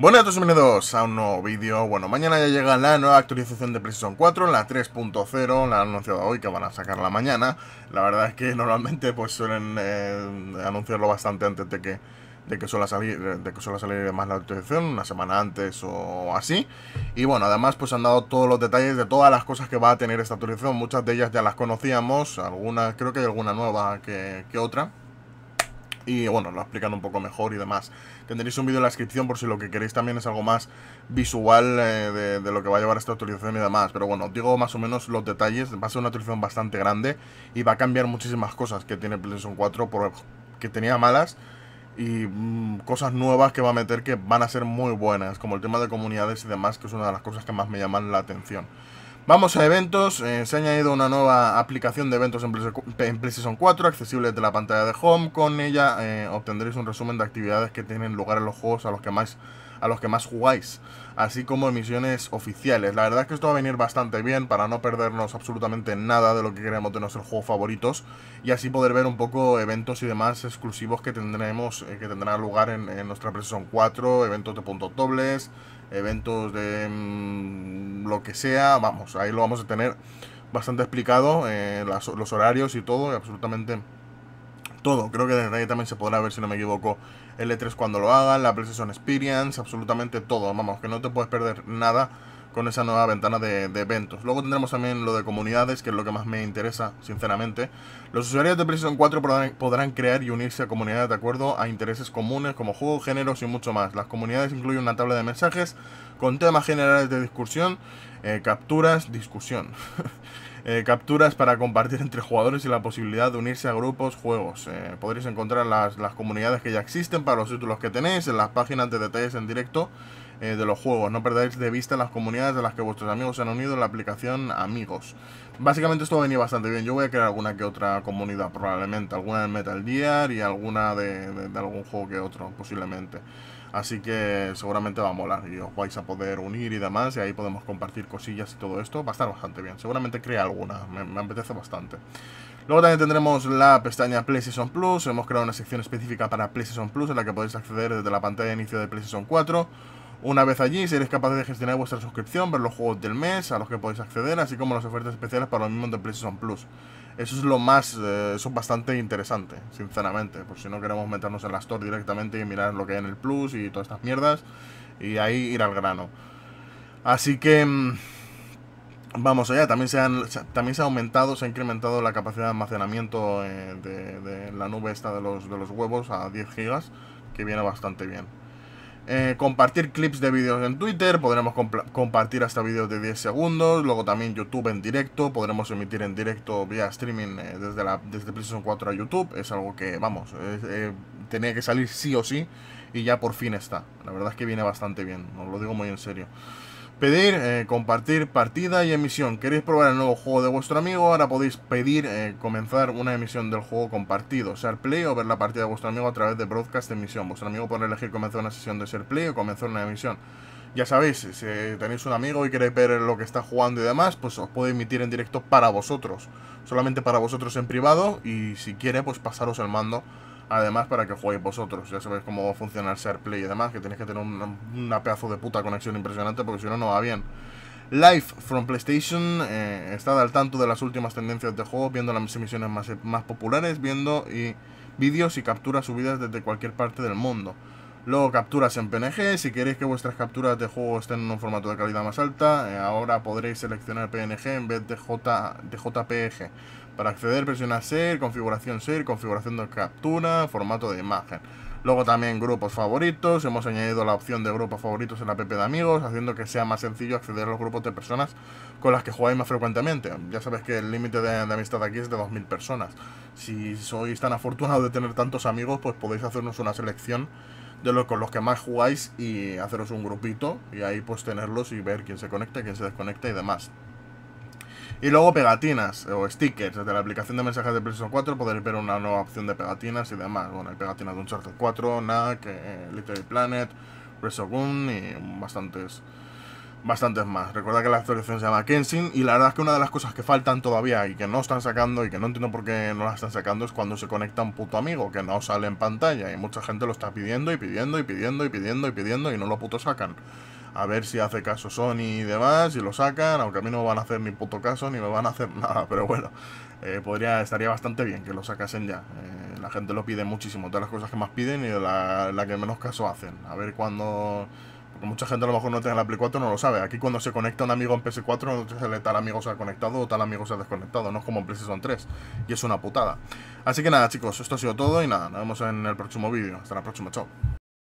Bueno, a todos bienvenidos a un nuevo vídeo. Bueno, mañana ya llega la nueva actualización de PlayStation 4, la 3.0, la han anunciado hoy que van a sacar la mañana. La verdad es que normalmente pues suelen eh, anunciarlo bastante antes de que de que suele salir de que salir más la actualización una semana antes o así y bueno además pues han dado todos los detalles de todas las cosas que va a tener esta actualización muchas de ellas ya las conocíamos algunas creo que hay alguna nueva que, que otra y bueno, lo explican un poco mejor y demás. Tendréis un vídeo en la descripción por si lo que queréis también es algo más visual eh, de, lo que va a llevar esta actualización y demás. Pero bueno, digo más o menos los detalles, va a ser una actualización bastante grande y va a cambiar muchísimas cosas que tiene PlayStation 4 que tenía malas y mm, cosas nuevas que va a meter que van a ser muy buenas, como el tema de comunidades y demás, que es una de las cosas que más me llaman la atención. Vamos a eventos, eh, se ha añadido una nueva aplicación de eventos en PlayStation 4, accesible desde la pantalla de Home. Con ella eh, obtendréis un resumen de actividades que tienen lugar en los juegos a los que más a los que más jugáis, así como emisiones oficiales. La verdad es que esto va a venir bastante bien para no perdernos absolutamente nada de lo que queremos de nuestros juegos favoritos y así poder ver un poco eventos y demás exclusivos que tendremos, eh, que tendrán lugar en, nuestra PlayStation 4, eventos de puntos dobles, eventos de mm, lo que sea, vamos, ahí lo vamos a tener bastante explicado, eh, los horarios y todo, absolutamente todo. Creo que desde ahí también se podrá ver, si no me equivoco, el E3 cuando lo hagan, la PlayStation Experience, absolutamente todo. Vamos, que no te puedes perder nada con esa nueva ventana de, eventos. Luego tendremos también lo de comunidades, que es lo que más me interesa, sinceramente. Los usuarios de PlayStation 4 podrán, crear y unirse a comunidades de acuerdo a intereses comunes como juegos, géneros y mucho más. Las comunidades incluyen una tabla de mensajes con temas generales de discusión, eh, capturas, discusión. Eh, capturas para compartir entre jugadores y la posibilidad de unirse a grupos, juegos. Eh, podréis encontrar las, las, comunidades que ya existen para los títulos que tenéis en las páginas de detalles en directo eh, de los juegos. No perdáis de vista las comunidades de las que vuestros amigos se han unido en la aplicación Amigos. Básicamente esto va bastante bien. Yo voy a crear alguna que otra comunidad, probablemente. Alguna de Metal Gear y alguna de, algún juego que otro, posiblemente. Así que seguramente va a molar y os vais a poder unir y demás. Y ahí podemos compartir cosillas y todo esto. Va a estar bastante bien. Seguramente crea alguna. Me, me apetece bastante. Luego también tendremos la pestaña PlayStation Plus. Hemos creado una sección específica para PlayStation Plus en la que podéis acceder desde la pantalla de inicio de PlayStation 4 una vez allí seréis capaces de gestionar vuestra suscripción, ver los juegos del mes a los que podéis acceder, así como las ofertas especiales para los mismos de PlayStation Plus. Eso es lo más, eh, eso es bastante interesante, sinceramente, por si no queremos meternos en la Store directamente y mirar lo que hay en el Plus y todas estas mierdas, y ahí ir al grano. Así que... Mm, vamos allá, también se, han, también se ha aumentado, se ha incrementado la capacidad de almacenamiento eh, de, la nube esta de los, huevos a 10 GB, que viene bastante bien. Eh, compartir clips de vídeos en Twitter, podremos compartir hasta vídeos de 10 segundos, luego también YouTube en directo, podremos emitir en directo vía streaming eh, desde, la, desde PlayStation 4 a YouTube, es algo que, vamos, eh, tenía que salir sí o sí y ya por fin está. La verdad es que viene bastante bien, os lo digo muy en serio. Pedir, eh, compartir partida y emisión. ¿Queréis probar el nuevo juego de vuestro amigo? Ahora podéis pedir eh, comenzar una emisión del juego compartido, ser play o ver la partida de vuestro amigo a través de broadcast emisión. Vuestro amigo puede elegir comenzar una sesión de ser play o comenzar una emisión. Ya sabéis, si tenéis un amigo y queréis ver lo que está jugando y demás, pues os puede emitir en directo para vosotros. Solamente para vosotros en privado y si quiere, pues pasaros el mando Además, para que jueguéis vosotros. Ya sabéis cómo va a funcionar ser y demás, que tenéis que tener una, pedazo de puta conexión impresionante porque si no, no va bien. Live from PlayStation eh, está al tanto de las últimas tendencias de juego, viendo las emisiones más, populares, viendo vídeos y capturas subidas desde cualquier parte del mundo. Luego capturas en PNG, si queréis que vuestras capturas de juego estén en un formato de calidad más alta, eh, ahora podréis seleccionar PNG en vez de, JPG. Para acceder presiona SER, configuración ser, configuración de captura, formato de imagen. Luego también grupos favoritos, hemos añadido la opción de grupos favoritos en la app de amigos, haciendo que sea más sencillo acceder a los grupos de personas con las que jugáis más frecuentemente. Ya sabéis que el límite de, de, amistad aquí es de 2.000 personas. Si sois tan afortunados de tener tantos amigos, pues podéis hacernos una selección de los con los que más jugáis y haceros un grupito y ahí pues tenerlos y ver quién se conecta, quién se desconecta y demás. Y luego pegatinas o stickers. Desde la aplicación de mensajes de PlayStation 4 podréis ver una nueva opción de pegatinas y demás. Bueno, hay pegatinas de Uncharted 4, NAC, Literary Planet, Planet, Resogun y bastantes bastantes más. Recuerda que la actualización se llama Kenshin y la verdad es que una de las cosas que faltan todavía y que no están sacando y que no entiendo por qué no la están sacando es cuando se conecta un puto amigo que no sale en pantalla y mucha gente lo está pidiendo y pidiendo y pidiendo y pidiendo y, pidiendo, y no lo puto sacan a ver si hace caso Sony y demás, si lo sacan, aunque a mí no me van a hacer ni puto caso ni me van a hacer nada, pero bueno, eh, podría, estaría bastante bien que lo sacasen ya. Eh, la gente lo pide muchísimo, todas las cosas que más piden y de la que menos caso hacen. A ver cuándo... mucha gente a lo mejor no tiene la Play 4, no lo sabe. Aquí cuando se conecta un amigo en PS4, se le tal amigo se ha conectado o tal amigo se ha desconectado. No es como en PlayStation 3. Y es una putada. Así que nada, chicos, esto ha sido todo y nada, nos vemos en el próximo vídeo. Hasta la próxima, chao.